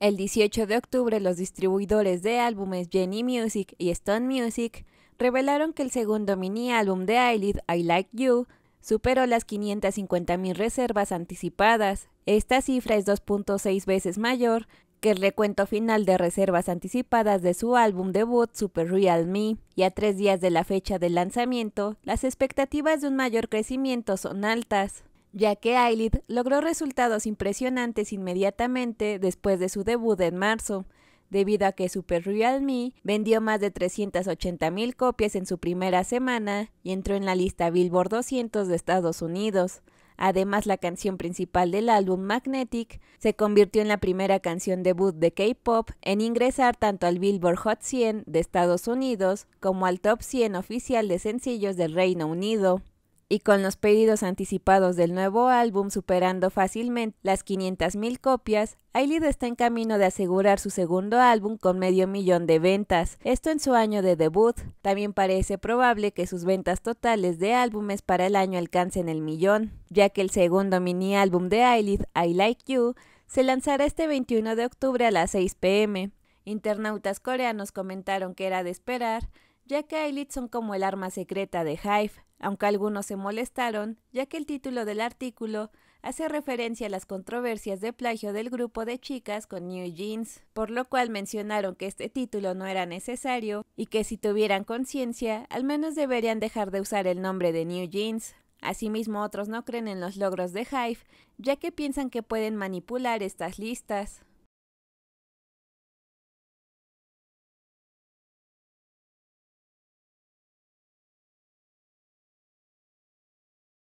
El 18 de octubre los distribuidores de álbumes Jenny Music y Stone Music revelaron que el segundo mini álbum de Ailee, I Like You, superó las 550.000 reservas anticipadas. Esta cifra es 2.6 veces mayor que el recuento final de reservas anticipadas de su álbum debut Super Real Me, y a tres días de la fecha del lanzamiento, las expectativas de un mayor crecimiento son altas ya que Eilid logró resultados impresionantes inmediatamente después de su debut en marzo, debido a que Super Real Me vendió más de 380.000 copias en su primera semana y entró en la lista Billboard 200 de Estados Unidos. Además, la canción principal del álbum Magnetic se convirtió en la primera canción debut de K-pop en ingresar tanto al Billboard Hot 100 de Estados Unidos como al Top 100 oficial de sencillos del Reino Unido y con los pedidos anticipados del nuevo álbum superando fácilmente las 500.000 copias, Ailid está en camino de asegurar su segundo álbum con medio millón de ventas, esto en su año de debut. También parece probable que sus ventas totales de álbumes para el año alcancen el millón, ya que el segundo mini álbum de Ailid, I Like You, se lanzará este 21 de octubre a las 6 pm. Internautas coreanos comentaron que era de esperar, ya que elite son como el arma secreta de Hive, aunque algunos se molestaron, ya que el título del artículo hace referencia a las controversias de plagio del grupo de chicas con New Jeans, por lo cual mencionaron que este título no era necesario y que si tuvieran conciencia, al menos deberían dejar de usar el nombre de New Jeans. Asimismo, otros no creen en los logros de Hive, ya que piensan que pueden manipular estas listas.